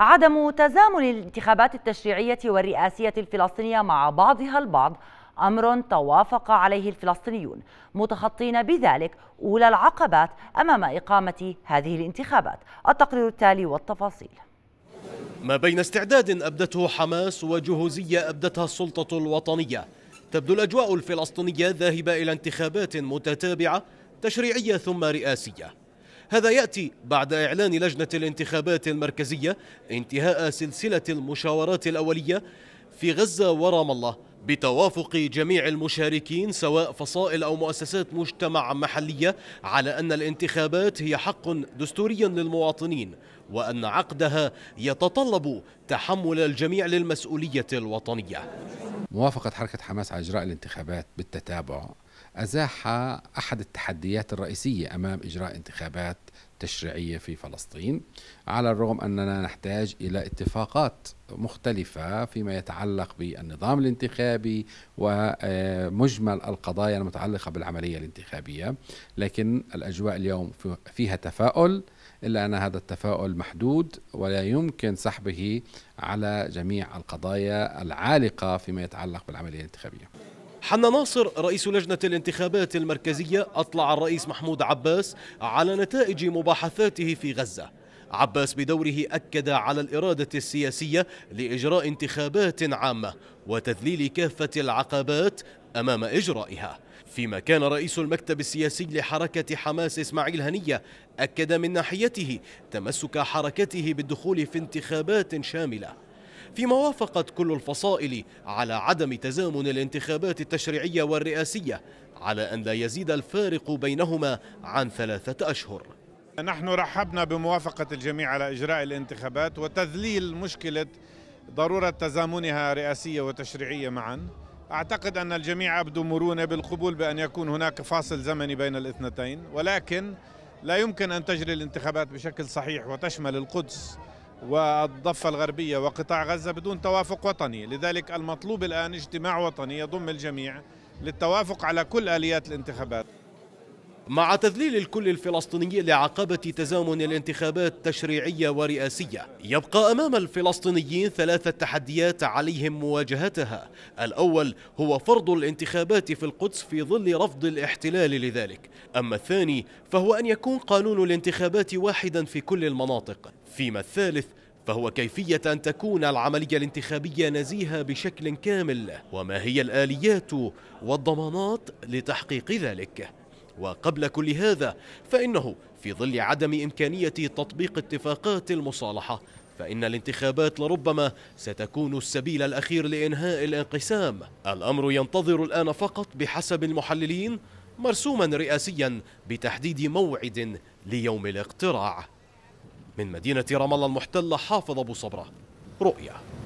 عدم تزامن الانتخابات التشريعية والرئاسية الفلسطينية مع بعضها البعض أمر توافق عليه الفلسطينيون متخطين بذلك أولى العقبات أمام إقامة هذه الانتخابات التقرير التالي والتفاصيل ما بين استعداد أبدته حماس وجهوزية أبدتها السلطة الوطنية تبدو الأجواء الفلسطينية ذاهبة إلى انتخابات متتابعة تشريعية ثم رئاسية هذا يأتي بعد إعلان لجنة الانتخابات المركزية انتهاء سلسلة المشاورات الأولية في غزة ورام الله بتوافق جميع المشاركين سواء فصائل أو مؤسسات مجتمع محلية على أن الانتخابات هي حق دستوري للمواطنين وأن عقدها يتطلب تحمل الجميع للمسؤولية الوطنية موافقة حركة حماس على إجراء الانتخابات بالتتابع ازاح أحد التحديات الرئيسية أمام إجراء انتخابات تشريعية في فلسطين على الرغم أننا نحتاج إلى اتفاقات مختلفة فيما يتعلق بالنظام الانتخابي ومجمل القضايا المتعلقة بالعملية الانتخابية لكن الأجواء اليوم فيها تفاؤل إلا أن هذا التفاؤل محدود ولا يمكن سحبه على جميع القضايا العالقة فيما يتعلق بالعملية الانتخابية حنا ناصر رئيس لجنة الانتخابات المركزية أطلع الرئيس محمود عباس على نتائج مباحثاته في غزة عباس بدوره أكد على الإرادة السياسية لإجراء انتخابات عامة وتذليل كافة العقبات أمام إجرائها فيما كان رئيس المكتب السياسي لحركة حماس إسماعيل هنية أكد من ناحيته تمسك حركته بالدخول في انتخابات شاملة فيما وافقت كل الفصائل على عدم تزامن الانتخابات التشريعية والرئاسية على أن لا يزيد الفارق بينهما عن ثلاثة أشهر نحن رحبنا بموافقة الجميع على إجراء الانتخابات وتذليل مشكلة ضرورة تزامنها رئاسية وتشريعية معا أعتقد أن الجميع أبدوا مرونة بالقبول بأن يكون هناك فاصل زمني بين الاثنتين ولكن لا يمكن أن تجري الانتخابات بشكل صحيح وتشمل القدس والضفة الغربية وقطاع غزة بدون توافق وطني لذلك المطلوب الآن اجتماع وطني يضم الجميع للتوافق على كل آليات الانتخابات مع تذليل الكل الفلسطيني لعقبة تزامن الانتخابات التشريعية ورئاسية يبقى أمام الفلسطينيين ثلاثة تحديات عليهم مواجهتها الأول هو فرض الانتخابات في القدس في ظل رفض الاحتلال لذلك أما الثاني فهو أن يكون قانون الانتخابات واحدا في كل المناطق فيما الثالث فهو كيفية أن تكون العملية الانتخابية نزيهة بشكل كامل وما هي الآليات والضمانات لتحقيق ذلك وقبل كل هذا فإنه في ظل عدم إمكانية تطبيق اتفاقات المصالحة فإن الانتخابات لربما ستكون السبيل الأخير لإنهاء الانقسام الأمر ينتظر الآن فقط بحسب المحللين مرسوما رئاسيا بتحديد موعد ليوم الاقتراع من مدينة رام الله المحتلة حافظ أبو صبرة رؤية